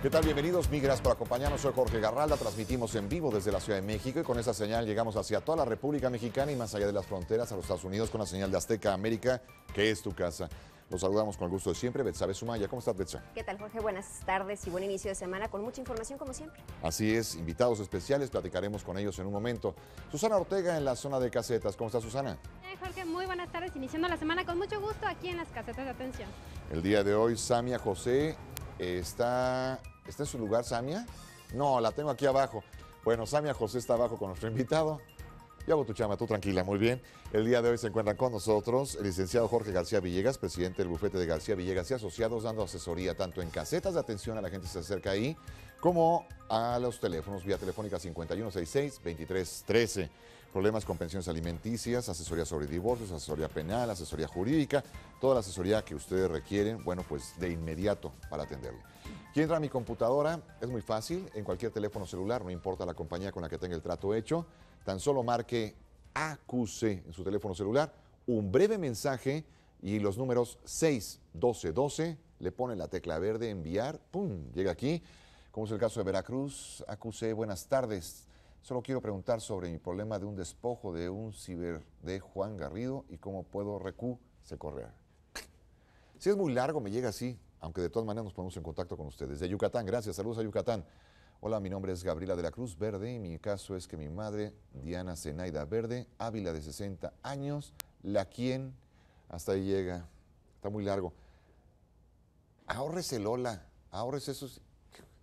¿Qué tal? Bienvenidos, migras, por acompañarnos. Soy Jorge Garralda. Transmitimos en vivo desde la Ciudad de México y con esa señal llegamos hacia toda la República Mexicana y más allá de las fronteras a los Estados Unidos con la señal de Azteca América, que es tu casa. Los saludamos con el gusto de siempre, Betsabe Sumaya. ¿Cómo estás, Betsa? ¿Qué tal, Jorge? Buenas tardes y buen inicio de semana con mucha información, como siempre. Así es, invitados especiales, platicaremos con ellos en un momento. Susana Ortega en la zona de casetas. ¿Cómo estás Susana? Jorge, muy buenas tardes. Iniciando la semana con mucho gusto aquí en las casetas de atención. El día de hoy, Samia José Está, ¿Está en su lugar Samia? No, la tengo aquí abajo. Bueno, Samia José está abajo con nuestro invitado. Yo hago tu chama, tú tranquila, muy bien. El día de hoy se encuentran con nosotros el licenciado Jorge García Villegas, presidente del bufete de García Villegas y asociados, dando asesoría tanto en casetas de atención a la gente que se acerca ahí, como a los teléfonos vía telefónica 5166-2313 problemas con pensiones alimenticias, asesoría sobre divorcios, asesoría penal, asesoría jurídica, toda la asesoría que ustedes requieren, bueno, pues de inmediato para atenderle. ¿Quién entra a mi computadora? Es muy fácil, en cualquier teléfono celular, no importa la compañía con la que tenga el trato hecho, tan solo marque AQC en su teléfono celular, un breve mensaje y los números 61212, le pone la tecla verde, enviar, ¡pum! Llega aquí, como es el caso de Veracruz, AQC, buenas tardes. Solo quiero preguntar sobre mi problema de un despojo de un ciber de Juan Garrido y cómo puedo recu-se correr. Si es muy largo, me llega así, aunque de todas maneras nos ponemos en contacto con ustedes. De Yucatán, gracias, saludos a Yucatán. Hola, mi nombre es Gabriela de la Cruz Verde y mi caso es que mi madre, Diana Zenaida Verde, Ávila de 60 años, la quien hasta ahí llega. Está muy largo. Ahorres el hola, ahorres eso,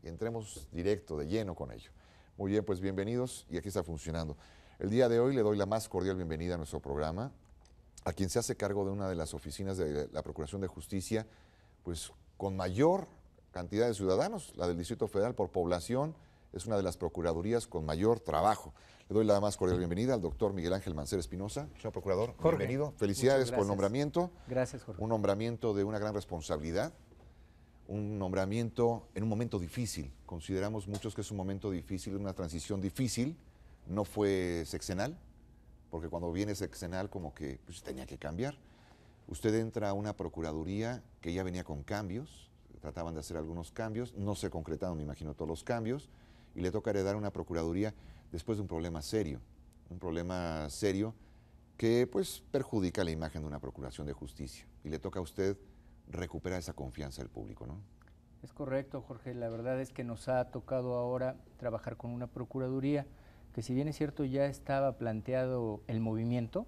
y entremos directo, de lleno con ello. Muy bien, pues bienvenidos y aquí está funcionando. El día de hoy le doy la más cordial bienvenida a nuestro programa a quien se hace cargo de una de las oficinas de la Procuración de Justicia, pues con mayor cantidad de ciudadanos, la del Distrito Federal por población, es una de las procuradurías con mayor trabajo. Le doy la más cordial bienvenida al doctor Miguel Ángel Mancera Espinosa, señor procurador. bienvenido. Felicidades por el nombramiento. Gracias, Jorge. Un nombramiento de una gran responsabilidad un nombramiento en un momento difícil. Consideramos muchos que es un momento difícil, una transición difícil. No fue sexenal, porque cuando viene sexenal como que pues, tenía que cambiar. Usted entra a una procuraduría que ya venía con cambios, trataban de hacer algunos cambios, no se concretaron, me imagino, todos los cambios, y le toca heredar una procuraduría después de un problema serio, un problema serio que pues perjudica la imagen de una procuración de justicia. Y le toca a usted recuperar esa confianza del público, ¿no? Es correcto, Jorge. La verdad es que nos ha tocado ahora trabajar con una Procuraduría que si bien es cierto ya estaba planteado el movimiento,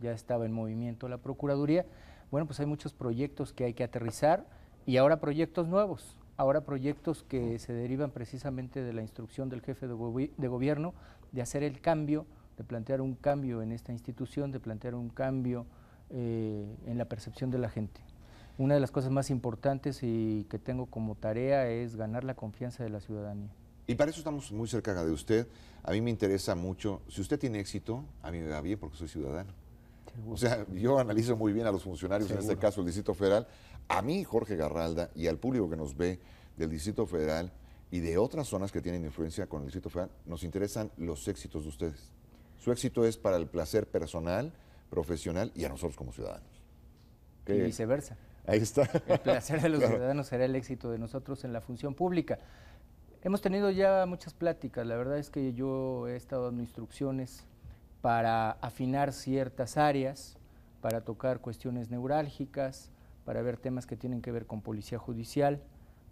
ya estaba en movimiento la Procuraduría, bueno, pues hay muchos proyectos que hay que aterrizar y ahora proyectos nuevos, ahora proyectos que se derivan precisamente de la instrucción del jefe de, de gobierno de hacer el cambio, de plantear un cambio en esta institución, de plantear un cambio eh, en la percepción de la gente una de las cosas más importantes y que tengo como tarea es ganar la confianza de la ciudadanía. Y para eso estamos muy cerca de usted. A mí me interesa mucho, si usted tiene éxito, a mí me da bien porque soy ciudadano. O sea, yo analizo muy bien a los funcionarios, en este caso el Distrito Federal, a mí, Jorge Garralda, y al público que nos ve del Distrito Federal y de otras zonas que tienen influencia con el Distrito Federal, nos interesan los éxitos de ustedes. Su éxito es para el placer personal, profesional y a nosotros como ciudadanos. Y viceversa. Ahí está. El placer de los ciudadanos será el éxito de nosotros en la función pública. Hemos tenido ya muchas pláticas, la verdad es que yo he estado dando instrucciones para afinar ciertas áreas, para tocar cuestiones neurálgicas, para ver temas que tienen que ver con policía judicial,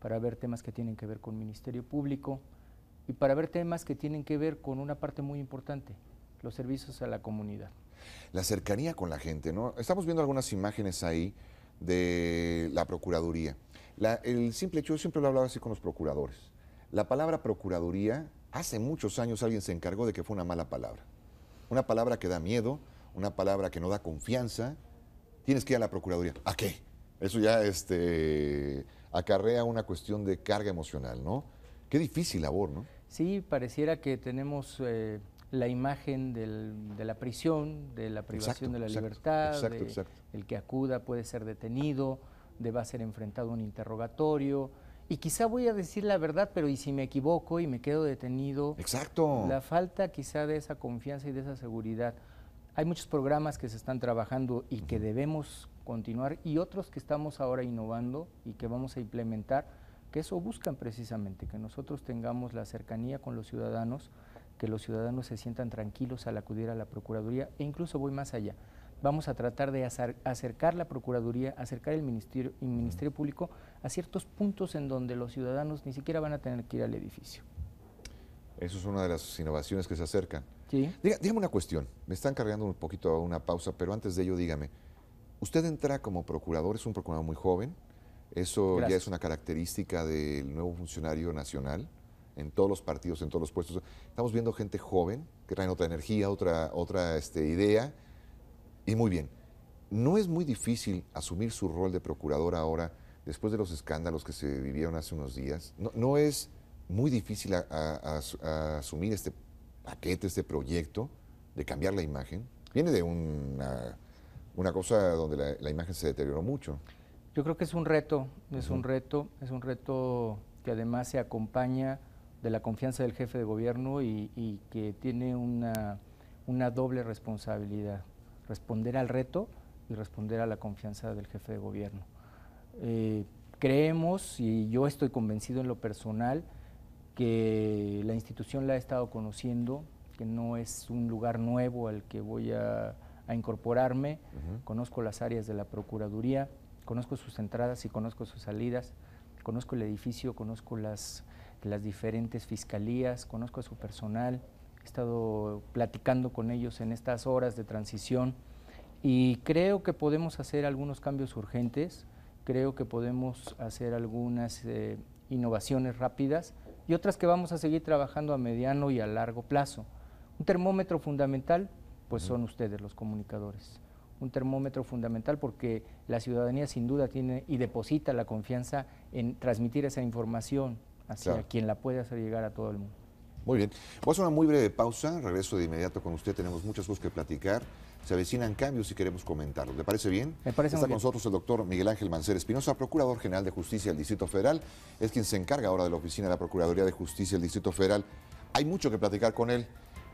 para ver temas que tienen que ver con Ministerio Público y para ver temas que tienen que ver con una parte muy importante, los servicios a la comunidad. La cercanía con la gente, ¿no? Estamos viendo algunas imágenes ahí de la Procuraduría. el simple hecho, yo siempre lo he hablado así con los procuradores. La palabra Procuraduría, hace muchos años alguien se encargó de que fue una mala palabra. Una palabra que da miedo, una palabra que no da confianza. Tienes que ir a la Procuraduría. ¿A qué? Eso ya este, acarrea una cuestión de carga emocional, ¿no? Qué difícil labor, ¿no? Sí, pareciera que tenemos... Eh, la imagen de la prisión, de la privación de la libertad, el que acuda puede ser detenido, de va a ser enfrentado a un interrogatorio. Y quizá voy a decir la verdad, pero y si me equivoco y me quedo detenido. Exacto. La falta quizá de esa confianza y de esa seguridad. Hay muchos programas que se están trabajando y que debemos continuar y otros que estamos ahora innovando y que vamos a implementar, que eso buscan precisamente, que nosotros tengamos la cercanía con los ciudadanos que los ciudadanos se sientan tranquilos al acudir a la Procuraduría e incluso voy más allá. Vamos a tratar de acercar la Procuraduría, acercar el Ministerio, el Ministerio Público a ciertos puntos en donde los ciudadanos ni siquiera van a tener que ir al edificio. Eso es una de las innovaciones que se acercan. dígame una cuestión. Me están cargando un poquito una pausa, pero antes de ello, dígame. Usted entra como procurador, es un procurador muy joven. Eso ya es una característica del nuevo funcionario nacional en todos los partidos, en todos los puestos. Estamos viendo gente joven que traen otra energía, otra, otra este, idea, y muy bien. No es muy difícil asumir su rol de procurador ahora, después de los escándalos que se vivieron hace unos días. No, es muy difícil asumir este paquete, este proyecto de cambiar la imagen. Viene de una, una cosa donde la, imagen se deterioró mucho. Yo creo que es un reto, es un reto, es un reto que además se acompaña de la confianza del jefe de gobierno y, que tiene una, doble responsabilidad, responder al reto y responder a la confianza del jefe de gobierno. Eh, creemos, y yo estoy convencido en lo personal, que la institución la he estado conociendo, que no es un lugar nuevo al que voy a, incorporarme, conozco las áreas de la Procuraduría, conozco sus entradas y conozco sus salidas, conozco el edificio, conozco las las diferentes fiscalías, conozco a su personal, he estado platicando con ellos en estas horas de transición y creo que podemos hacer algunos cambios urgentes, creo que podemos hacer algunas eh, innovaciones rápidas y otras que vamos a seguir trabajando a mediano y a largo plazo. Un termómetro fundamental, pues son ustedes los comunicadores. Un termómetro fundamental porque la ciudadanía sin duda tiene y deposita la confianza en transmitir esa información, hacia quien la puede hacer llegar a todo el mundo. Muy bien. Voy a hacer una muy breve pausa. Regreso de inmediato con usted. Tenemos muchas cosas que platicar. Se avecinan cambios y queremos comentarlos. ¿Le parece bien? Me Está con nosotros el doctor Miguel Ángel Mancer Espinosa, Procurador General de Justicia del Distrito Federal. Es quien se encarga ahora de la oficina de la Procuraduría de Justicia del Distrito Federal. Hay mucho que platicar con él.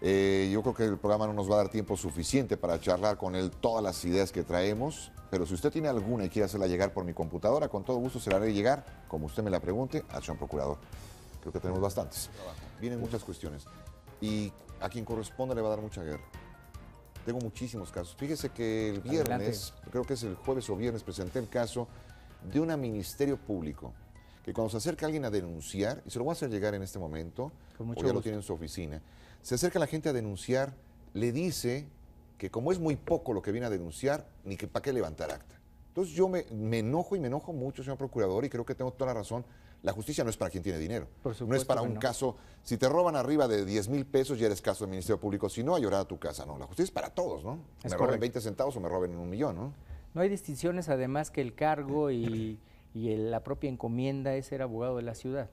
Eh, yo creo que el programa no nos va a dar tiempo suficiente para charlar con él todas las ideas que traemos, pero si usted tiene alguna y quiere hacerla llegar por mi computadora, con todo gusto se la haré llegar, como usted me la pregunte, al señor procurador. Creo que tenemos bastantes. Vienen muchas cuestiones y a quien corresponde le va a dar mucha guerra. Tengo muchísimos casos. Fíjese que el viernes, creo que es el jueves o viernes, presenté el caso de un ministerio público que cuando se acerca alguien a denunciar, y se lo voy a hacer llegar en este momento, o ya lo tiene en su oficina, se acerca la gente a denunciar, le dice que como es muy poco lo que viene a denunciar, ni que para qué levantar acta. Entonces yo me, enojo y me enojo mucho, señor procurador, y creo que tengo toda la razón. La justicia no es para quien tiene dinero. No es para un caso. Si te roban arriba de 10 mil pesos, ya eres caso del Ministerio Público. Si no, a llorar a tu casa. No, la justicia es para todos, ¿no? me roben 20 centavos o me roben un millón, ¿no? No hay distinciones, además que el cargo y, la propia encomienda es ser abogado de la ciudad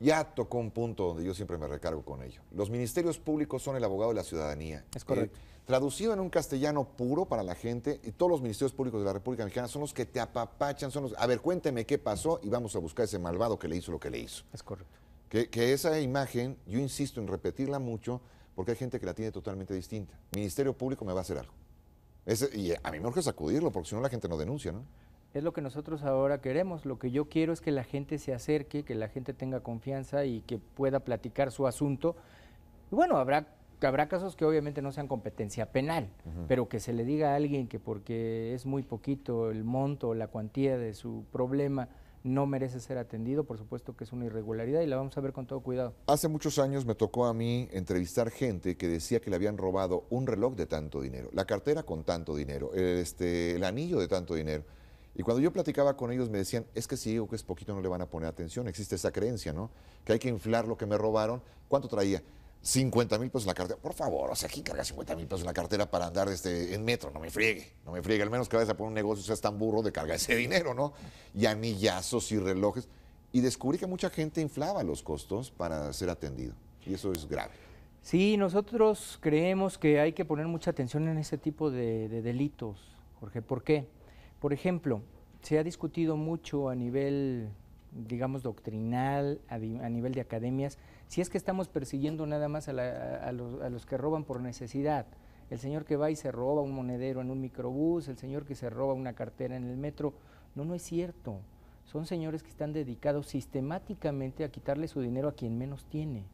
ya tocó un punto donde yo siempre me recargo con ello. Los ministerios públicos son el abogado de la ciudadanía. Es correcto. Eh, traducido en un castellano puro para la gente, y todos los ministerios públicos de la República Mexicana son los que te apapachan, son los, a ver, cuénteme qué pasó y vamos a buscar ese malvado que le hizo lo que le hizo. Es correcto. Que, esa imagen, yo insisto en repetirla mucho, porque hay gente que la tiene totalmente distinta. Ministerio Público me va a hacer algo. y a mí me urge sacudirlo, porque si no la gente no denuncia, ¿no? es lo que nosotros ahora queremos. Lo que yo quiero es que la gente se acerque, que la gente tenga confianza y que pueda platicar su asunto. bueno, habrá, habrá casos que obviamente no sean competencia penal, pero que se le diga a alguien que porque es muy poquito el monto, la cuantía de su problema, no merece ser atendido, por supuesto que es una irregularidad y la vamos a ver con todo cuidado. Hace muchos años me tocó a mí entrevistar gente que decía que le habían robado un reloj de tanto dinero, la cartera con tanto dinero, este, el anillo de tanto dinero. Y cuando yo platicaba con ellos me decían, es que si digo que es poquito no le van a poner atención, existe esa creencia, ¿no? Que hay que inflar lo que me robaron. ¿Cuánto traía? 50 mil pesos en la cartera. Por favor, o sea, ¿quién carga 50 mil pesos en la cartera para andar este, en metro? No me friegue, no me friegue. Al menos que vayas a poner un negocio, seas tan burro de cargar ese dinero, ¿no? Y anillazos y relojes. Y descubrí que mucha gente inflaba los costos para ser atendido. Y eso es grave. Sí, nosotros creemos que hay que poner mucha atención en ese tipo de, de delitos, Jorge. ¿Por qué? Por ejemplo, se ha discutido mucho a nivel, digamos, doctrinal, a, nivel de academias, si es que estamos persiguiendo nada más a, los, a los que roban por necesidad el señor que va y se roba un monedero en un microbús, el señor que se roba una cartera en el metro. No, no es cierto. Son señores que están dedicados sistemáticamente a quitarle su dinero a quien menos tiene.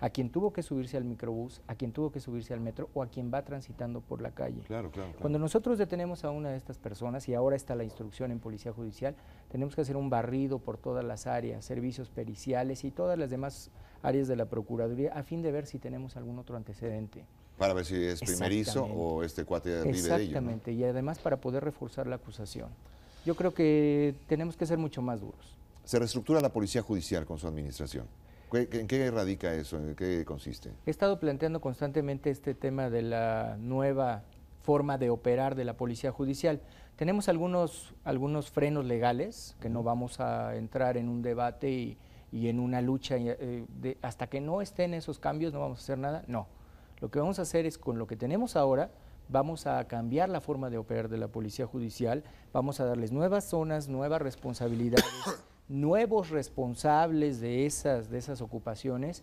A quien tuvo que subirse al microbús, a quien tuvo que subirse al metro o a quien va transitando por la calle. Claro, Cuando nosotros detenemos a una de estas personas, y ahora está la instrucción en Policía Judicial, tenemos que hacer un barrido por todas las áreas, servicios periciales y todas las demás áreas de la Procuraduría, a fin de ver si tenemos algún otro antecedente. Para ver si es primerizo o este cuate vive de ello. Exactamente, y además para poder reforzar la acusación. Yo creo que tenemos que ser mucho más duros. ¿Se reestructura la Policía Judicial con su administración? ¿En qué radica eso? ¿En qué consiste? He estado planteando constantemente este tema de la nueva forma de operar de la Policía Judicial. Tenemos algunos, algunos frenos legales, que no vamos a entrar en un debate y, en una lucha. Eh, hasta que no estén esos cambios no vamos a hacer nada. No. Lo que vamos a hacer es con lo que tenemos ahora, vamos a cambiar la forma de operar de la Policía Judicial, vamos a darles nuevas zonas, nuevas responsabilidades. nuevos responsables de esas, de esas ocupaciones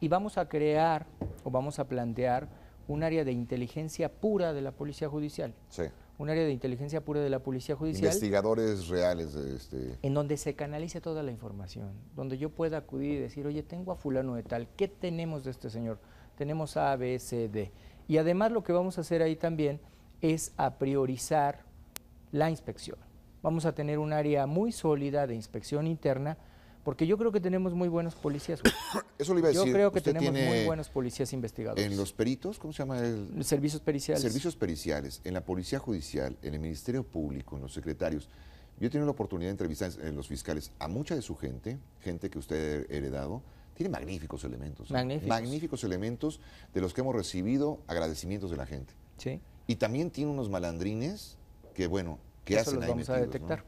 y vamos a crear o vamos a plantear un área de inteligencia pura de la Policía Judicial. Sí. Un área de inteligencia pura de la Policía Judicial. Investigadores reales. De este... En donde se canalice toda la información, donde yo pueda acudir y decir, oye, tengo a fulano de tal, ¿qué tenemos de este señor? Tenemos A, B, C, D. Y además lo que vamos a hacer ahí también es a priorizar la inspección vamos a tener un área muy sólida de inspección interna, porque yo creo que tenemos muy buenos policías. Eso le iba a decir. Yo creo que tenemos muy buenos policías investigadores. En los peritos, ¿cómo se llama? El... Servicios periciales. Servicios periciales, en la Policía Judicial, en el Ministerio Público, en los secretarios. Yo he tenido la oportunidad de entrevistar en los fiscales a mucha de su gente, gente que usted ha heredado, tiene magníficos elementos. ¿eh? Magníficos. Magníficos elementos de los que hemos recibido agradecimientos de la gente. Sí. Y también tiene unos malandrines que, bueno, eso los vamos a detectar.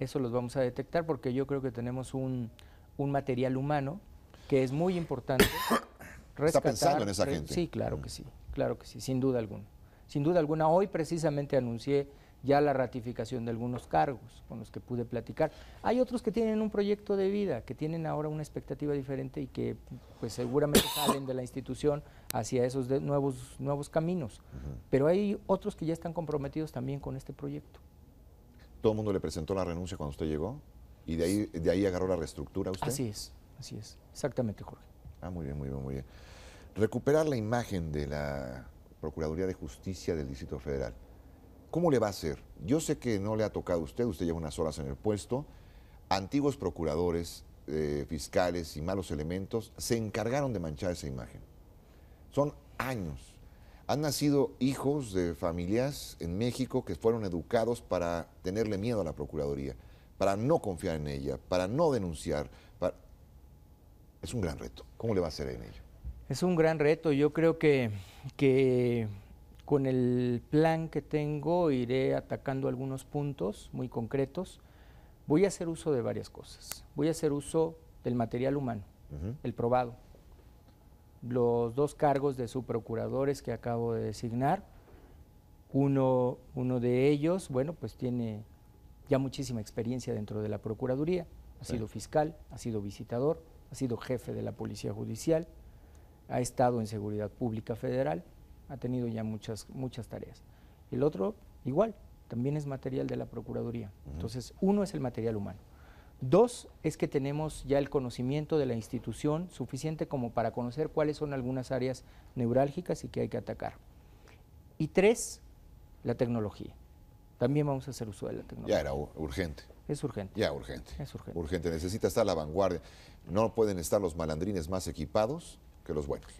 Eso los vamos a detectar porque yo creo que tenemos un, material humano que es muy importante. ¿Está pensando en esa gente? Sí, claro mm. que sí, claro que sí, sin duda alguna. Sin duda alguna, hoy precisamente anuncié ya la ratificación de algunos cargos con los que pude platicar. Hay otros que tienen un proyecto de vida, que tienen ahora una expectativa diferente y que pues seguramente salen de la institución hacia esos nuevos, nuevos caminos. Pero hay otros que ya están comprometidos también con este proyecto todo el mundo le presentó la renuncia cuando usted llegó y de ahí, de ahí agarró la reestructura usted. Así es, así es, exactamente, Jorge. Ah, muy bien, muy bien, muy bien. Recuperar la imagen de la Procuraduría de Justicia del Distrito Federal. ¿Cómo le va a hacer? Yo sé que no le ha tocado a usted, usted lleva unas horas en el puesto. Antiguos procuradores, eh, fiscales y malos elementos se encargaron de manchar esa imagen. Son años han nacido hijos de familias en México que fueron educados para tenerle miedo a la Procuraduría, para no confiar en ella, para no denunciar. Es un gran reto. ¿Cómo le va a hacer en ello? Es un gran reto. Yo creo que, que con el plan que tengo iré atacando algunos puntos muy concretos. Voy a hacer uso de varias cosas. Voy a hacer uso del material humano, el probado, los dos cargos de subprocuradores que acabo de designar. Uno, de ellos, bueno, pues tiene ya muchísima experiencia dentro de la Procuraduría, ha sido fiscal, ha sido visitador, ha sido jefe de la Policía Judicial, ha estado en Seguridad Pública Federal, ha tenido ya muchas, muchas tareas. El otro, igual, también es material de la Procuraduría. Entonces, uno es el material humano. Dos, es que tenemos ya el conocimiento de la institución suficiente como para conocer cuáles son algunas áreas neurálgicas y que hay que atacar. Y tres, la tecnología. También vamos a hacer uso de la tecnología. Ya era urgente. Es urgente. Ya, urgente. Es urgente. Urgente. Necesita estar a la vanguardia. No pueden estar los malandrines más equipados que los buenos.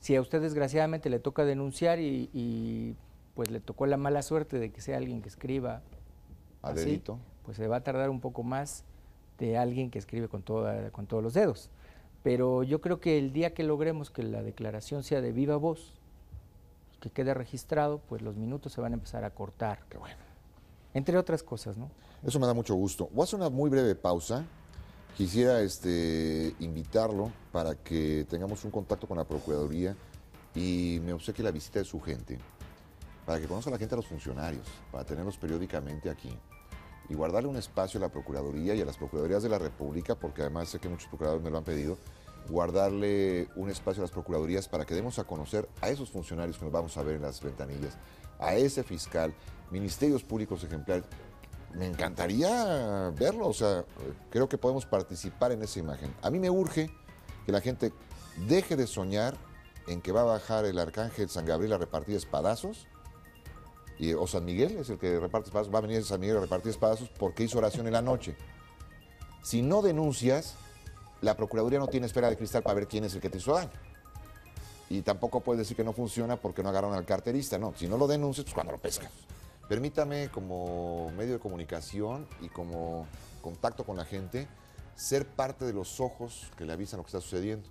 Si a usted desgraciadamente le toca denunciar y, pues le tocó la mala suerte de que sea alguien que escriba pues se va a tardar un poco más de alguien que escribe con, con todos los dedos. Pero yo creo que el día que logremos que la declaración sea de viva voz, que quede registrado, pues los minutos se van a empezar a cortar. Qué bueno. Entre otras cosas, ¿no? Eso me da mucho gusto. Voy a hacer una muy breve pausa. Quisiera este, invitarlo para que tengamos un contacto con la Procuraduría y me obsequie la visita de su gente, para que conozca a la gente a los funcionarios, para tenerlos periódicamente aquí y guardarle un espacio a la Procuraduría y a las Procuradurías de la República, porque además sé que muchos procuradores me lo han pedido, guardarle un espacio a las Procuradurías para que demos a conocer a esos funcionarios que nos vamos a ver en las ventanillas, a ese fiscal, ministerios públicos ejemplares. Me encantaría verlo, o sea, creo que podemos participar en esa imagen. A mí me urge que la gente deje de soñar en que va a bajar el arcángel San Gabriel a repartir espadazos o San Miguel es el que reparte espacios, va a venir San Miguel a repartir espacios porque hizo oración en la noche. Si no denuncias, la Procuraduría no tiene espera de cristal para ver quién es el que te hizo daño. Y tampoco puedes decir que no funciona porque no agarraron al carterista, no. Si no lo denuncias, pues cuando lo pescas. Permítame como medio de comunicación y como contacto con la gente, ser parte de los ojos que le avisan lo que está sucediendo.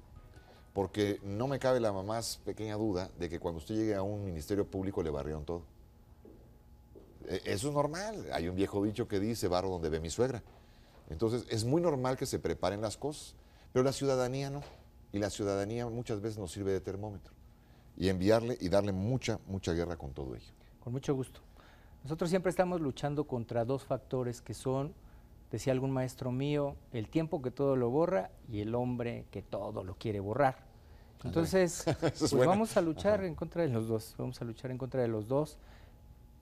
Porque no me cabe la más pequeña duda de que cuando usted llegue a un ministerio público le barrieron todo. Eh, eso es normal. Hay un viejo dicho que dice, barro donde ve mi suegra. Entonces, es muy normal que se preparen las cosas, pero la ciudadanía no. Y la ciudadanía muchas veces nos sirve de termómetro. Y enviarle y darle mucha, mucha guerra con todo ello. Con mucho gusto. Nosotros siempre estamos luchando contra dos factores que son, decía algún maestro mío, el tiempo que todo lo borra y el hombre que todo lo quiere borrar. Entonces, pues vamos a luchar en contra de los dos. Vamos a luchar en contra de los dos.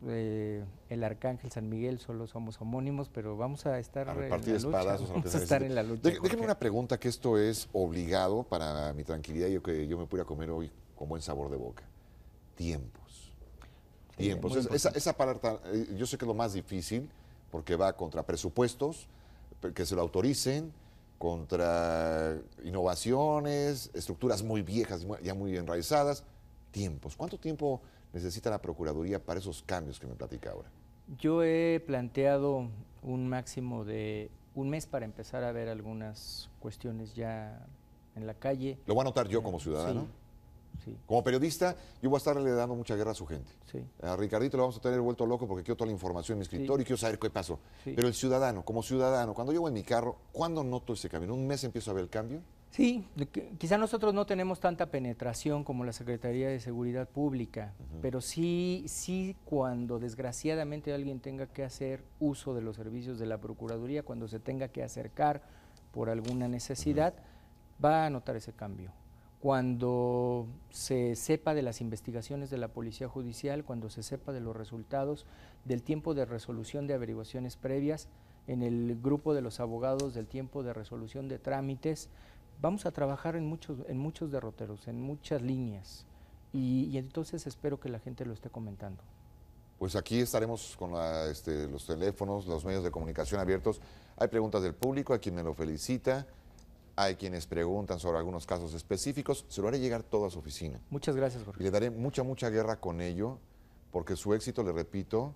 Eh, el Arcángel San Miguel solo somos homónimos, pero vamos a estar este. en la lucha. Déjeme una pregunta que esto es obligado para mi tranquilidad, y que yo me pudiera comer hoy con buen sabor de boca. Tiempos. Tiempos. esa, esa palabra, eh, yo sé que es lo más difícil porque va contra presupuestos, que se lo autoricen, contra innovaciones, estructuras muy viejas, ya muy enraizadas. Tiempos. ¿Cuánto tiempo necesita la Procuraduría para esos cambios que me platica ahora? Yo he planteado un máximo de un mes para empezar a ver algunas cuestiones ya en la calle. Lo voy a notar yo eh, como ciudadano. Sí, Como periodista, yo voy a estarle dando mucha guerra a su gente. Sí. A Ricardito lo vamos a tener vuelto loco porque quiero toda la información en mi escritorio y quiero saber qué pasó. Pero el ciudadano, como ciudadano, cuando yo en mi carro, ¿cuándo noto ese cambio? ¿En un mes empiezo a ver el cambio? Sí, quizá nosotros no tenemos tanta penetración como la Secretaría de Seguridad Pública, pero sí, sí cuando desgraciadamente alguien tenga que hacer uso de los servicios de la Procuraduría, cuando se tenga que acercar por alguna necesidad, va a notar ese cambio. Cuando se sepa de las investigaciones de la Policía Judicial, cuando se sepa de los resultados, del tiempo de resolución de averiguaciones previas, en el grupo de los abogados del tiempo de resolución de trámites, vamos a trabajar en muchos, en muchos derroteros, en muchas líneas. Y, entonces espero que la gente lo esté comentando. Pues aquí estaremos con este, los teléfonos, los medios de comunicación abiertos. Hay preguntas del público, hay quien me lo felicita, hay quienes preguntan sobre algunos casos específicos. Se lo haré llegar todo a su oficina. Muchas gracias, Jorge. le daré mucha, mucha guerra con ello, porque su éxito, le repito,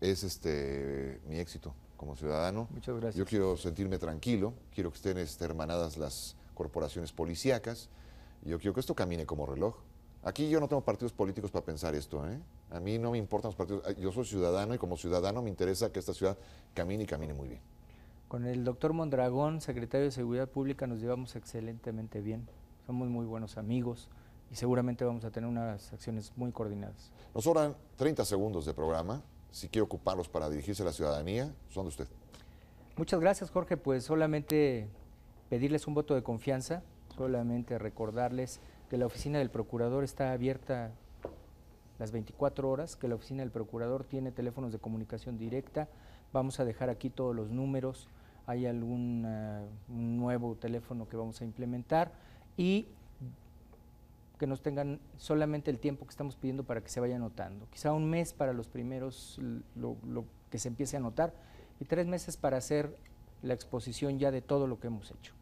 es este mi éxito como ciudadano. Muchas gracias. Yo quiero sentirme tranquilo, quiero que estén este, hermanadas las corporaciones policíacas, yo quiero que esto camine como reloj. Aquí yo no tengo partidos políticos para pensar esto, ¿eh? A mí no me importan los partidos, yo soy ciudadano y como ciudadano me interesa que esta ciudad camine y camine muy bien. Con el doctor Mondragón, secretario de Seguridad Pública, nos llevamos excelentemente bien. Somos muy buenos amigos y seguramente vamos a tener unas acciones muy coordinadas. Nos sobran 30 segundos de programa si quiere ocuparlos para dirigirse a la ciudadanía, son de usted. Muchas gracias, Jorge. Pues solamente pedirles un voto de confianza, solamente recordarles que la oficina del procurador está abierta las 24 horas, que la oficina del procurador tiene teléfonos de comunicación directa. Vamos a dejar aquí todos los números. Hay algún ah, nuevo teléfono que vamos a implementar y que nos tengan solamente el tiempo que estamos pidiendo para que se vaya notando. Quizá un mes para los primeros, lo, que se empiece a notar, y tres meses para hacer la exposición ya de todo lo que hemos hecho.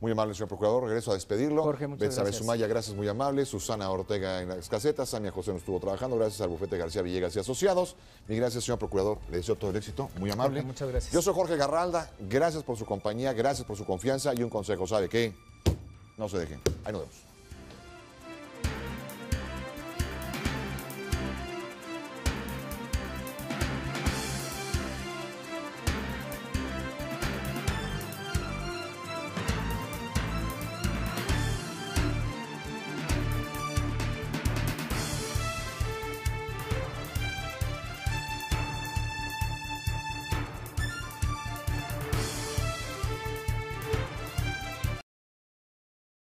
Muy amable, señor procurador. Regreso a despedirlo. Jorge, muchas gracias. gracias. Sumaya, gracias, muy amable. Susana Ortega en las casetas. Samia José nos estuvo trabajando. Gracias al bufete García Villegas y Asociados. Mi gracias, señor procurador. Le deseo todo el éxito. Muy amable. muchas gracias. Yo soy Jorge Garralda. Gracias por su compañía, gracias por su confianza y un consejo. ¿Sabe qué? No se dejen. Ahí nos vemos.